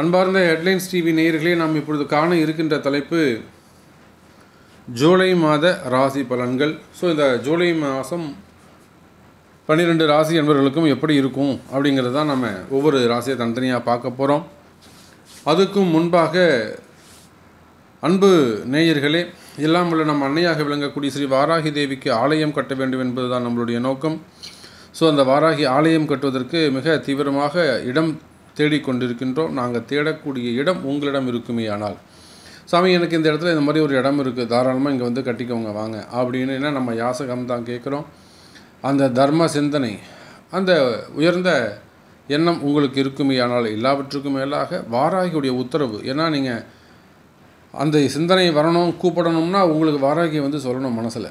அன்பார்ந்த headlines TV நேயர்களே நாம் இப்பொழுது காண இருக்கின்ற தலைப்பு ஜூலை மாத ராசி பலன்கள் ஸோ இந்த ஜூலை மாதம் பன்னிரெண்டு ராசி என்பவர்களுக்கும் எப்படி இருக்கும் அப்படிங்கிறது தான் நம்ம ஒவ்வொரு ராசியை தனித்தனியாக பார்க்க போகிறோம் அதுக்கும் முன்பாக அன்பு நேயர்களே எல்லாம் உள்ள நம் அன்னையாக விளங்கக்கூடிய ஸ்ரீ வாராகி தேவிக்கு ஆலயம் கட்ட வேண்டும் என்பது தான் நம்மளுடைய நோக்கம் ஸோ அந்த வாராகி ஆலயம் கட்டுவதற்கு மிக தீவிரமாக இடம் தேடிக்கொண்டிருக்கின்றோம் நாங்கள் தேடக்கூடிய இடம் உங்களிடம் இருக்குமே ஆனால் சாமி எனக்கு இந்த இடத்துல இந்த மாதிரி ஒரு இடம் இருக்குது தாராளமாக இங்கே வந்து கட்டிக்கோங்க வாங்க அப்படின்னு நம்ம யாசகம் தான் கேட்குறோம் அந்த தர்ம சிந்தனை அந்த உயர்ந்த எண்ணம் உங்களுக்கு இருக்குமே ஆனால் எல்லாவற்றுக்கும் மேலாக வாராகியுடைய உத்தரவு ஏன்னா நீங்கள் அந்த சிந்தனை வரணும் கூப்பிடணும்னா உங்களுக்கு வாராகி வந்து சொல்லணும் மனசில்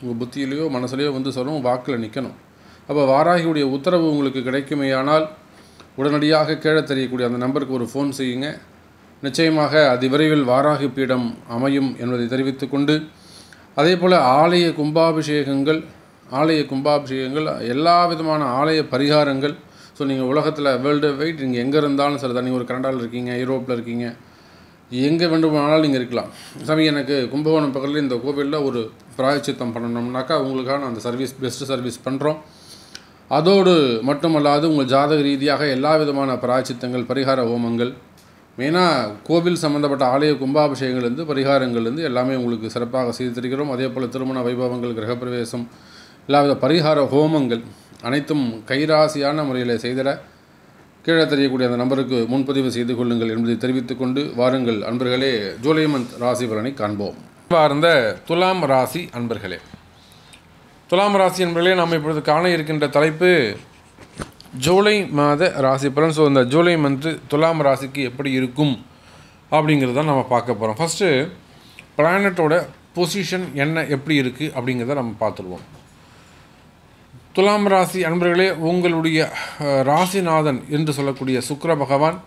உங்கள் புத்தியிலையோ மனசுலையோ வந்து சொல்லணும் வாக்கில் நிற்கணும் அப்போ வாராகியுடைய உத்தரவு உங்களுக்கு கிடைக்குமேயானால் உடனடியாக கீழே தெரியக்கூடிய அந்த நம்பருக்கு ஒரு ஃபோன் செய்யுங்க நிச்சயமாக அதிவிரைவில் வாராகி பீடம் அமையும் என்பதை தெரிவித்து கொண்டு அதே போல் ஆலய கும்பாபிஷேகங்கள் ஆலய கும்பாபிஷேகங்கள் எல்லா விதமான ஆலய பரிகாரங்கள் ஸோ நீங்கள் உலகத்தில் வேர்ல்டு வைட் நீங்கள் எங்கே இருந்தாலும் சரி தான் நீங்கள் ஒரு கனடாவில் இருக்கீங்க யூரோப்பில் இருக்கீங்க எங்கே வேண்டுமானாலும் நீங்கள் இருக்கலாம் சாமி எனக்கு கும்பகோணம் பக்கத்தில் இந்த கோவிலில் ஒரு பிராயச்சித்தம் பண்ணணும்னாக்கா உங்களுக்கான அந்த சர்வீஸ் பெஸ்ட்டு சர்வீஸ் பண்ணுறோம் அதோடு மட்டுமல்லாது உங்கள் ஜாதக ரீதியாக எல்லா விதமான பிராய்ச்சித்தங்கள் பரிகார ஹோமங்கள் மெயினாக கோவில் சம்மந்தப்பட்ட ஆலய கும்பாபிஷேகங்கள்லேருந்து பரிகாரங்கள்லேருந்து எல்லாமே உங்களுக்கு சிறப்பாக செய்து தருகிறோம் அதே போல் திருமண வைபவங்கள் கிரகப்பிரவேசம் எல்லாவித பரிகார ஹோமங்கள் அனைத்தும் கைராசியான முறையில் செய்திட கீழே தெரியக்கூடிய அந்த நம்பருக்கு முன்பதிவு செய்து கொள்ளுங்கள் என்பதை தெரிவித்துக்கொண்டு வாருங்கள் அன்பர்களே ஜூலை மந்த் ராசி பலனை காண்போம் சார்ந்த துலாம் ராசி அன்பர்களே துலாம் ராசி என்பதிலே நாம் இப்பொழுது காண இருக்கின்ற தலைப்பு ஜூலை மாத ராசி பலன் ஸோ இந்த ஜூலை மந்த்து துலாம் ராசிக்கு எப்படி இருக்கும் அப்படிங்கிறத தான் நம்ம பார்க்க போகிறோம் ஃபஸ்ட்டு பிளானட்டோட பொசிஷன் என்ன எப்படி இருக்குது அப்படிங்கிறத நம்ம பார்த்துருவோம் துலாம் ராசி அன்பர்களே உங்களுடைய ராசிநாதன் என்று சொல்லக்கூடிய சுக்கர பகவான்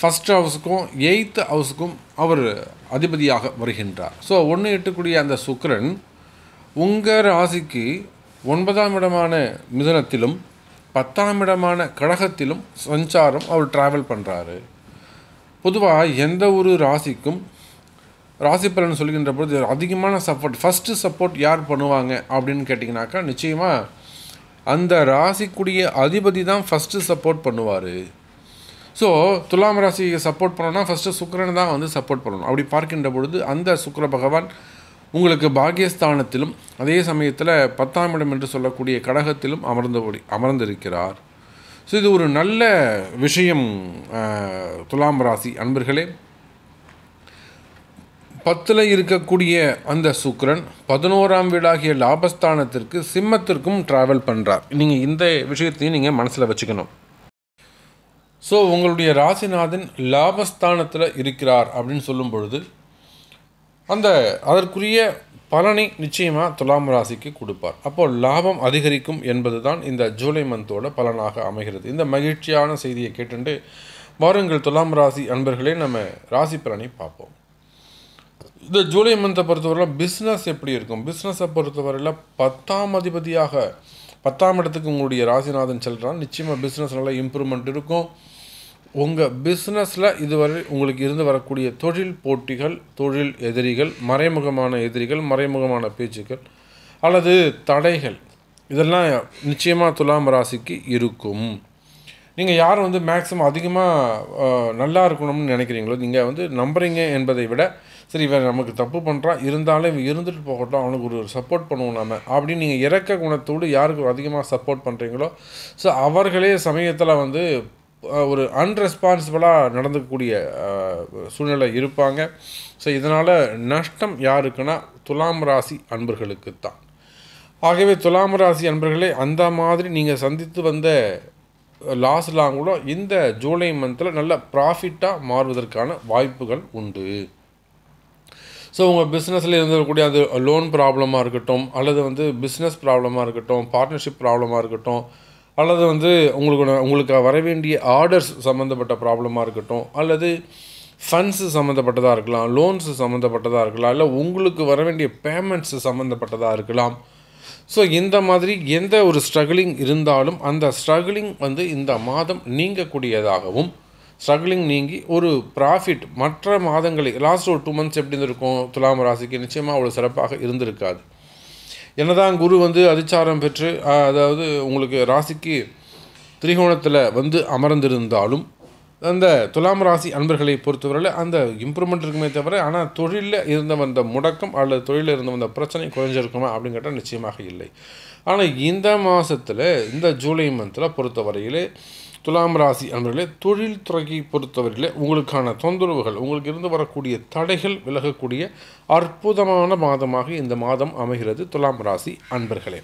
ஃபஸ்ட் ஹவுஸுக்கும் எயித்து ஹவுஸுக்கும் அவர் அதிபதியாக வருகின்றார் ஸோ ஒன்று எட்டுக்கூடிய அந்த சுக்கரன் உங்கள் ராசிக்கு ஒன்பதாம் இடமான மிதனத்திலும் பத்தாம் இடமான கழகத்திலும் சஞ்சாரம் அவர் ட்ராவல் பண்ணுறாரு பொதுவாக எந்த ஒரு ராசிக்கும் ராசி பலன் சொல்கின்ற பொழுது அதிகமான சப்போர்ட் ஃபஸ்ட்டு சப்போர்ட் யார் பண்ணுவாங்க அப்படின்னு கேட்டிங்கனாக்கா நிச்சயமாக அந்த ராசிக்குடிய அதிபதி தான் ஃபஸ்ட்டு சப்போர்ட் பண்ணுவார் ஸோ துலாம் ராசியை சப்போர்ட் பண்ணோன்னா ஃபஸ்ட்டு சுக்கரன் தான் வந்து சப்போர்ட் பண்ணணும் அப்படி பார்க்கின்ற பொழுது அந்த சுக்கர பகவான் உங்களுக்கு பாக்கியஸ்தானத்திலும் அதே சமயத்தில் பத்தாம் இடம் என்று சொல்லக்கூடிய கடகத்திலும் அமர்ந்தபடி அமர்ந்திருக்கிறார் ஸோ இது ஒரு நல்ல விஷயம் துலாம் ராசி அன்பர்களே பத்தில் இருக்கக்கூடிய அந்த சுக்ரன் பதினோராம் வீடாகிய லாபஸ்தானத்திற்கு சிம்மத்திற்கும் ட்ராவல் பண்ணுறார் நீங்கள் இந்த விஷயத்தையும் நீங்கள் மனசில் வச்சுக்கணும் ஸோ உங்களுடைய ராசிநாதன் லாபஸ்தானத்தில் இருக்கிறார் அப்படின்னு சொல்லும் பொழுது அந்த அதற்குரிய பலனை நிச்சயமாக துலாம் ராசிக்கு கொடுப்பார் அப்போ லாபம் அதிகரிக்கும் என்பது தான் இந்த ஜூலை மந்தோட பலனாக அமைகிறது இந்த மகிழ்ச்சியான செய்தியை கேட்டுண்டு வாருங்கள் துலாம் ராசி அன்பர்களே நம்ம ராசி பலனை பார்ப்போம் இந்த ஜூலை மந்தை பொறுத்தவரையில் பிஸ்னஸ் எப்படி இருக்கும் பிஸ்னஸை பொறுத்தவரையில் பத்தாம் அதிபதியாக பத்தாம் இடத்துக்கு உங்களுடைய ராசிநாதன் செல்கிறான் நிச்சயமாக பிஸ்னஸ் நல்லா இம்ப்ரூவ்மெண்ட் இருக்கும் உங்கள் பிஸ்னஸில் இதுவரை உங்களுக்கு இருந்து வரக்கூடிய தொழில் போட்டிகள் தொழில் எதிரிகள் மறைமுகமான எதிரிகள் மறைமுகமான பேச்சுக்கள் அல்லது தடைகள் இதெல்லாம் நிச்சயமாக துலாம் ராசிக்கு இருக்கும் நீங்கள் யார் வந்து மேக்ஸிமம் அதிகமாக நல்லா இருக்கணும்னு நினைக்கிறீங்களோ நீங்கள் வந்து நம்புறீங்க என்பதை விட சரி இவன் நமக்கு தப்பு பண்ணுறான் இருந்தாலும் இவன் இருந்துட்டு போகட்டும் அவனுக்கு ஒரு சப்போர்ட் பண்ணுவோம் நம்ம அப்படின்னு நீங்கள் இறக்க குணத்தோடு யாருக்கு அதிகமாக சப்போர்ட் பண்ணுறீங்களோ ஸோ அவர்களே சமயத்தில் வந்து ஒரு அன்ரெஸ்பான்சிபிளாக நடந்துக்கக்கூடிய சூழ்நிலை இருப்பாங்க ஸோ இதனால் நஷ்டம் யாருக்குன்னா துலாம் ராசி அன்பர்களுக்கு தான் ஆகவே துலாம் ராசி அன்பர்களே அந்த மாதிரி நீங்கள் சந்தித்து வந்த லாஸ்லாம் கூட இந்த ஜூலை மந்தில் நல்ல ப்ராஃபிட்டாக மாறுவதற்கான வாய்ப்புகள் உண்டு ஸோ உங்கள் பிஸ்னஸில் இருந்துக்கூடிய அது லோன் ப்ராப்ளமாக இருக்கட்டும் அல்லது வந்து பிஸ்னஸ் ப்ராப்ளமாக இருக்கட்டும் பார்ட்னர்ஷிப் ப்ராப்ளமாக இருக்கட்டும் அல்லது வந்து உங்களுக்கு உங்களுக்கு வர வேண்டிய ஆர்டர்ஸ் சம்மந்தப்பட்ட ப்ராப்ளமாக இருக்கட்டும் அல்லது ஃபண்ட்ஸு சம்மந்தப்பட்டதாக இருக்கலாம் லோன்ஸு சம்மந்தப்பட்டதாக இருக்கலாம் இல்லை உங்களுக்கு வர வேண்டிய பேமெண்ட்ஸு சம்மந்தப்பட்டதாக இருக்கலாம் ஸோ இந்த மாதிரி எந்த ஒரு ஸ்ட்ரகிளிங் இருந்தாலும் அந்த ஸ்ட்ரகிளிங் வந்து இந்த மாதம் நீங்கக்கூடியதாகவும் ஸ்ட்ரகிளிங் நீங்கி ஒரு ப்ராஃபிட் மற்ற மாதங்களை லாஸ்ட் ஒரு டூ மந்த்ஸ் எப்படி இருந்திருக்கும் துலாம் ராசிக்கு நிச்சயமாக அவ்வளோ சிறப்பாக இருந்திருக்காது என்னதான் குரு வந்து அதிச்சாரம் பெற்று அதாவது உங்களுக்கு ராசிக்கு திரிகோணத்தில் வந்து அமர்ந்திருந்தாலும் அந்த துலாம் ராசி அன்பர்களை பொறுத்தவரையில் அந்த இம்ப்ரூவ்மெண்ட் இருக்குமே தவிர ஆனால் தொழிலில் இருந்த வந்த முடக்கம் அல்லது தொழிலில் இருந்த வந்த பிரச்சனை குறைஞ்சிருக்குமா அப்படின்னு கேட்டால் நிச்சயமாக இல்லை ஆனால் இந்த மாதத்தில் இந்த ஜூலை மந்தில் பொறுத்தவரையிலே துலாம் ராசி அன்பர்களே தொழில்துறையை பொறுத்தவரையிலே உங்களுக்கான தொந்தரவுகள் உங்களுக்கு இருந்து வரக்கூடிய தடைகள் விலகக்கூடிய அற்புதமான மாதமாக இந்த மாதம் அமைகிறது துலாம் ராசி அன்பர்களே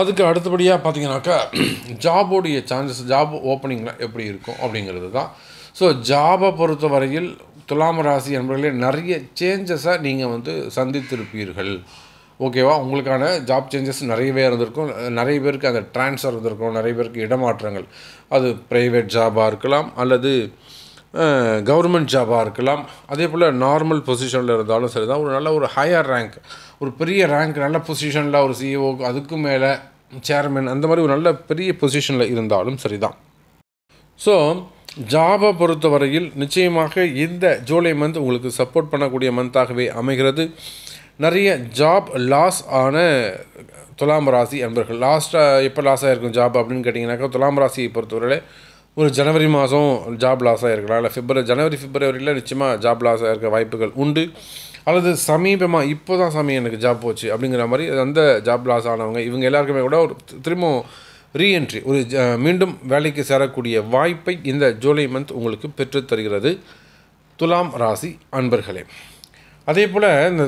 அதுக்கு அடுத்தபடியாக பார்த்தீங்கன்னாக்கா ஜாபோடைய சான்சஸ் ஜாப் ஓப்பனிங்லாம் எப்படி இருக்கும் அப்படிங்கிறது தான் ஸோ ஜாபை பொறுத்த வரையில் துலாம் ராசி அன்பர்களே நிறைய சேஞ்சஸாக நீங்கள் வந்து சந்தித்திருப்பீர்கள் ஓகேவா உங்களுக்கான ஜாப் சேஞ்சஸ் நிறையவே இருந்திருக்கும் நிறைய பேருக்கு அந்த ட்ரான்ஸ்ஃபர் இருந்திருக்கும் நிறைய பேருக்கு இடமாற்றங்கள் அது ப்ரைவேட் ஜாபாக இருக்கலாம் அல்லது கவர்மெண்ட் ஜாபாக இருக்கலாம் அதே போல் நார்மல் பொசிஷனில் இருந்தாலும் சரி தான் ஒரு நல்ல ஒரு ஹையர் ரேங்க் ஒரு பெரிய ரேங்க் நல்ல பொசிஷனில் ஒரு சிஇஓ e அதுக்கு மேலே சேர்மேன் அந்த மாதிரி ஒரு நல்ல பெரிய பொசிஷனில் இருந்தாலும் சரி தான் ஸோ ஜாபை பொறுத்தவரையில் நிச்சயமாக இந்த ஜூலை மந்த் உங்களுக்கு சப்போர்ட் பண்ணக்கூடிய மந்த்தாகவே அமைகிறது நிறைய ஜாப் லாஸ் ஆன துலாம் ராசி அன்பர்கள் லாஸ்ட்டாக எப்போ லாஸ் ஆகிருக்கும் ஜாப் அப்படின்னு கேட்டிங்கனாக்கா துலாம் ராசியை பொறுத்தவரையிலே ஒரு ஜனவரி மாதம் ஜாப் லாஸ் ஆகிருக்கலாம் இல்லை பிப்ரவரி ஜனவரி பிப்ரவரியில் நிச்சயமாக ஜாப் லாஸ் ஆகிருக்க வாய்ப்புகள் உண்டு அல்லது சமீபமாக இப்போ தான் சாமி எனக்கு ஜாப் போச்சு அப்படிங்கிற மாதிரி அந்த ஜாப் லாஸ் ஆனவங்க இவங்க எல்லாருக்குமே கூட ஒரு திரும்பவும் ரீஎன்ட்ரி ஒரு மீண்டும் வேலைக்கு சேரக்கூடிய வாய்ப்பை இந்த ஜூலை மந்த் உங்களுக்கு பெற்றுத்தருகிறது துலாம் ராசி அன்பர்களே அதே போல் இந்த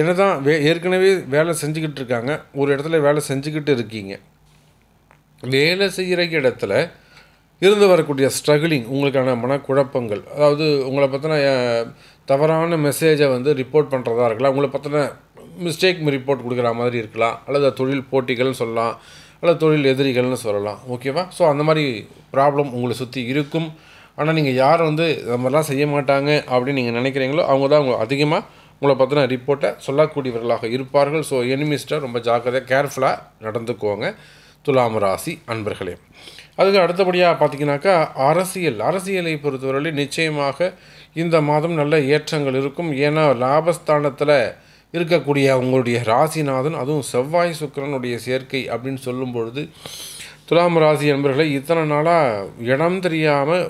என்ன தான் வே ஏற்கனவே வேலை செஞ்சுக்கிட்டு இருக்காங்க ஒரு இடத்துல வேலை செஞ்சுக்கிட்டு இருக்கீங்க வேலை செய்கிற இடத்துல இருந்து வரக்கூடிய ஸ்ட்ரகிளிங் உங்களுக்கான மனக்குழப்பங்கள் அதாவது உங்களை பற்றின தவறான மெசேஜை வந்து ரிப்போர்ட் பண்ணுறதா இருக்கலாம் உங்களை பற்றின மிஸ்டேக் ரிப்போர்ட் கொடுக்குற மாதிரி இருக்கலாம் அல்லது தொழில் போட்டிகள்னு சொல்லலாம் அல்லது தொழில் எதிரிகள்னு சொல்லலாம் ஓகேவா ஸோ அந்த மாதிரி ப்ராப்ளம் உங்களை சுற்றி இருக்கும் ஆனால் நீங்கள் யார் வந்து இந்த மாதிரிலாம் செய்ய மாட்டாங்க அப்படின்னு நீங்கள் நினைக்கிறீங்களோ அவங்க தான் அவங்க அதிகமாக உங்களை பற்றின ரிப்போர்ட்டை சொல்லக்கூடியவர்களாக இருப்பார்கள் ஸோ எனிமிஸ்ட்டாக ரொம்ப ஜாக்கிரதையாக கேர்ஃபுல்லாக நடந்துக்குவோங்க துலாம் ராசி அன்பர்களே அதுக்கு அடுத்தபடியாக பார்த்தீங்கன்னாக்கா அரசியல் அரசியலை பொறுத்தவரையிலே நிச்சயமாக இந்த மாதம் நல்ல ஏற்றங்கள் இருக்கும் ஏன்னா லாபஸ்தானத்தில் இருக்கக்கூடிய உங்களுடைய ராசிநாதன் அதுவும் செவ்வாய் சுக்கரனுடைய சேர்க்கை அப்படின்னு சொல்லும் பொழுது துலாம் ராசி என்பர்களை இத்தனை நாளாக இடம் தெரியாமல்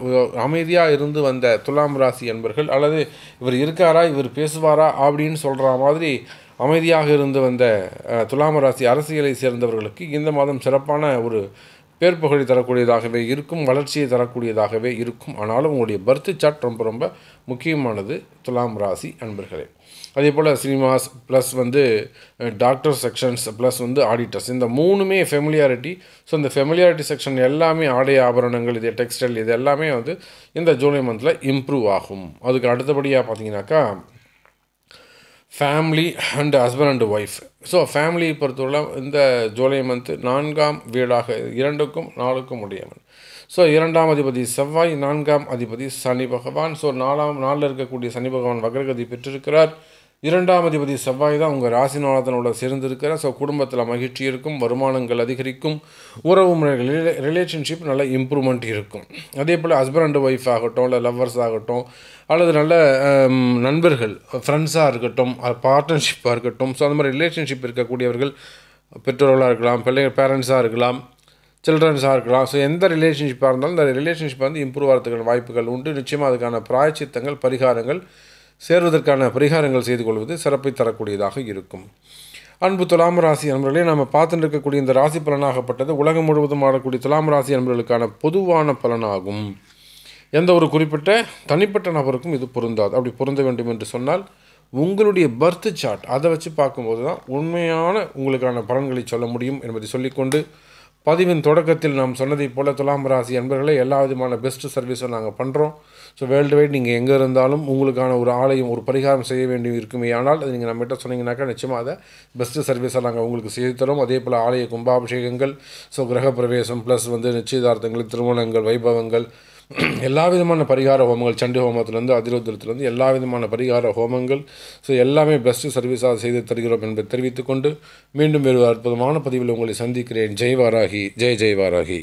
அமைதியாக இருந்து வந்த துலாம் ராசி என்பர்கள் அல்லது இவர் இருக்காரா இவர் பேசுவாரா அப்படின்னு சொல்கிற மாதிரி அமைதியாக இருந்து வந்த துலாம் ராசி அரசியலை சேர்ந்தவர்களுக்கு இந்த மாதம் சிறப்பான ஒரு பேர் தரக்கூடியதாகவே இருக்கும் வளர்ச்சியை தரக்கூடியதாகவே இருக்கும் ஆனாலும் உங்களுடைய பர்த் சாட் ரொம்ப ரொம்ப முக்கியமானது துலாம் ராசி அன்பர்களே அதே போல் சினிமாஸ் ப்ளஸ் வந்து டாக்டர் செக்ஷன்ஸ் ப்ளஸ் வந்து ஆடிட்டர்ஸ் இந்த மூணுமே ஃபெமிலியாரிட்டி ஸோ இந்த ஃபெமிலியாரிட்டி செக்ஷன் எல்லாமே ஆடை ஆபரணங்கள் இது டெக்ஸ்டைல் இது எல்லாமே வந்து இந்த ஜூலை மந்தில் இம்ப்ரூவ் ஆகும் அதுக்கு அடுத்தபடியாக பார்த்தீங்கன்னாக்கா family and husband and wife so ஃபேமிலியை பொறுத்தவரை இந்த ஜூலை மந்த்து நான்காம் வீடாக இரண்டுக்கும் நாளுக்கும் உடையவன் ஸோ இரண்டாம் அதிபதி செவ்வாய் நான்காம் அதிபதி சனி பகவான் ஸோ நாலாம் நாளில் இருக்கக்கூடிய சனி பகவான் வக்ரகதி பெற்றிருக்கிறார் இரண்டாம் அதிபதி செவ்வாய் தான் உங்கள் ராசிநாதனோட சேர்ந்திருக்கிற ஸோ குடும்பத்தில் மகிழ்ச்சி இருக்கும் வருமானங்கள் அதிகரிக்கும் உறவு முறைகளில் ரிலேஷன்ஷிப் நல்ல இம்ப்ரூவ்மெண்ட் இருக்கும் அதே போல் ஹஸ்பண்ட் ஒய்ஃப் ஆகட்டும் இல்லை லவ்வர்ஸ் ஆகட்டும் அல்லது நல்ல நண்பர்கள் ஃப்ரெண்ட்ஸாக இருக்கட்டும் பார்ட்னர்ஷிப்பாக இருக்கட்டும் ஸோ அந்த மாதிரி ரிலேஷன்ஷிப் இருக்கக்கூடியவர்கள் பெற்றோர்களாக இருக்கலாம் பிள்ளைங்க பேரண்ட்ஸாக இருக்கலாம் சில்ட்ரன்ஸாக இருக்கலாம் ஸோ எந்த ரிலேஷன்ஷிப்பாக இருந்தாலும் இந்த ரிலேஷன்ஷிப் வந்து இம்ப்ரூவ் ஆகிறதுக்கான வாய்ப்புகள் உண்டு நிச்சயமாக அதுக்கான பிராய்ச்சித்தங்கள் பரிகாரங்கள் சேருவதற்கான பரிகாரங்கள் செய்து கொள்வது சிறப்பை தரக்கூடியதாக இருக்கும் அன்பு துலாம் ராசி அன்பர்களே நாம் பார்த்துட்டு இருக்கக்கூடிய இந்த ராசி பலனாகப்பட்டது உலகம் முழுவதும் ஆடக்கூடிய துலாம் ராசி அன்பர்களுக்கான பொதுவான பலனாகும் எந்த ஒரு குறிப்பிட்ட தனிப்பட்ட நபருக்கும் இது பொருந்தாது அப்படி பொருந்த வேண்டும் என்று சொன்னால் உங்களுடைய பர்த் சார்ட் அதை வச்சு பார்க்கும்போது தான் உண்மையான உங்களுக்கான பலன்களை சொல்ல முடியும் என்பதை சொல்லிக்கொண்டு பதிவின் தொடக்கத்தில் நாம் சொன்னதைப் போல் துலாம் ராசி அன்பர்களை எல்லா விதமான பெஸ்ட் சர்வீஸும் நாங்கள் பண்ணுறோம் ஸோ வேர்ல்டு வைட் நீங்கள் எங்கே இருந்தாலும் உங்களுக்கான ஒரு ஆலயம் ஒரு பரிகாரம் செய்ய வேண்டியும் இருக்குமே ஆனால் அது நீங்கள் நம்மகிட்ட சொன்னீங்கன்னாக்கா நிச்சயமாக அதை பெஸ்ட்டு சர்வீஸாக நாங்கள் உங்களுக்கு செய்து தரோம் அதே போல் ஆலய கும்பாபிஷேகங்கள் ஸோ கிரகப்பிரவேசம் ப்ளஸ் வந்து நிச்சயதார்த்தங்கள் திருமணங்கள் வைபவங்கள் எல்லா விதமான பரிகார ஹோமங்கள் சண்டி ஹோமத்துலேருந்து அதிரோத்திரத்துலேருந்து எல்லா விதமான பரிகார ஹோமங்கள் ஸோ எல்லாமே பெஸ்ட்டு சர்வீஸாக செய்து தருகிறோம் என்பதை தெரிவித்துக்கொண்டு மீண்டும் வேறு அற்புதமான பதிவில் உங்களை சந்திக்கிறேன் ஜெய்வாராகி ஜெய் ஜெய் வாராகி